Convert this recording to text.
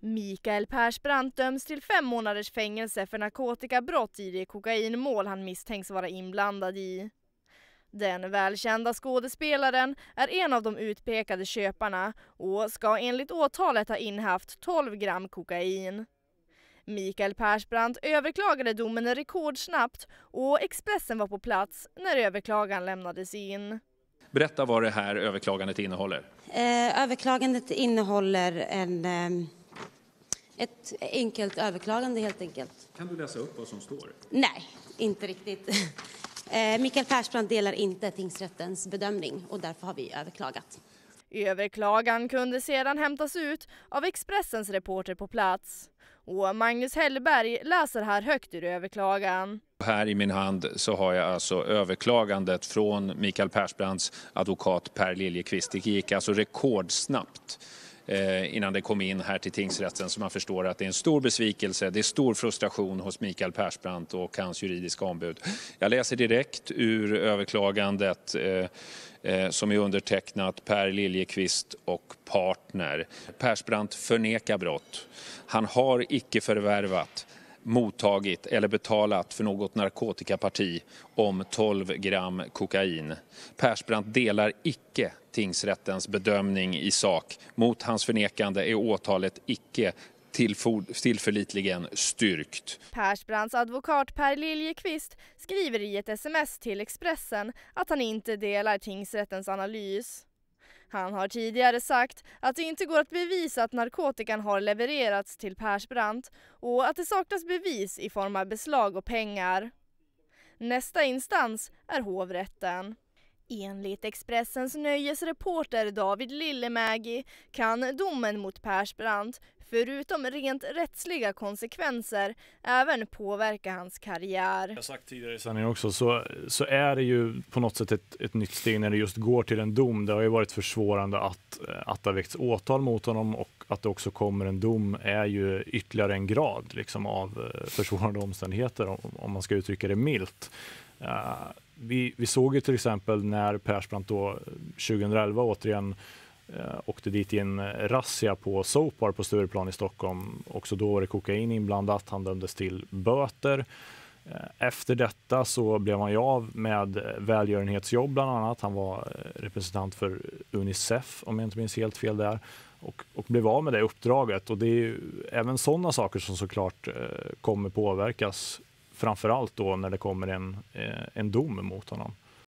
Mikael Persbrandt döms till fem månaders fängelse för narkotikabrott i det kokainmål han misstänks vara inblandad i. Den välkända skådespelaren är en av de utpekade köparna och ska enligt åtalet ha inhaft 12 gram kokain. Mikael Persbrandt överklagade domen rekordsnabbt och Expressen var på plats när överklagan lämnades in. Berätta vad det här överklagandet innehåller. Eh, överklagandet innehåller en eh ett enkelt överklagande helt enkelt. Kan du läsa upp vad som står? Nej, inte riktigt. Eh, Mikael Persbrandt delar inte tingsrättens bedömning och därför har vi överklagat. Överklagan kunde sedan hämtas ut av Expressens reporter på plats. Och Magnus Hellberg läser här högt ur överklagan. Här i min hand så har jag alltså överklagandet från Mikael Persbrandts advokat Per Liljekvist. Det gick alltså rekordsnabbt. Eh, innan det kom in här till tingsrätten så man förstår att det är en stor besvikelse, det är stor frustration hos Mikael Persbrandt och hans juridiska ombud. Jag läser direkt ur överklagandet eh, eh, som är undertecknat Per Liljekvist och partner. Persbrandt förnekar brott. Han har icke förvärvat mottagit eller betalat för något narkotikaparti om 12 gram kokain. Persbrandt delar icke tingsrättens bedömning i sak. Mot hans förnekande är åtalet icke tillförlitligen styrkt. Persbrandts advokat Per Liljeqvist, skriver i ett sms till Expressen att han inte delar tingsrättens analys. Han har tidigare sagt att det inte går att bevisa att narkotikan har levererats till Persbrandt och att det saknas bevis i form av beslag och pengar. Nästa instans är hovrätten. Enligt Expressens nöjesreporter David Lillemägi kan domen mot Persbrandt, förutom rent rättsliga konsekvenser, även påverka hans karriär. Jag sagt tidigare i sändningen också, så, så är det ju på något sätt ett, ett nytt steg när det just går till en dom. Det har ju varit försvårande att, eh, att det har väckts åtal mot honom och att det också kommer en dom är ju ytterligare en grad liksom, av eh, försvårande omständigheter, om, om man ska uttrycka det milt. Uh, vi, vi såg ju till exempel när Persbrandt då 2011 återigen eh, åkte dit i en eh, razzia på Sopar på Stureplan i Stockholm. Också då var det kokain inblandat. Han dömdes till böter. Eh, efter detta så blev han ju av med eh, välgörenhetsjobb bland annat. Han var representant för Unicef om jag inte minns helt fel där och, och blev av med det uppdraget. Och det är ju även sådana saker som såklart eh, kommer påverkas framförallt då när det kommer en, eh, en dom mot honom.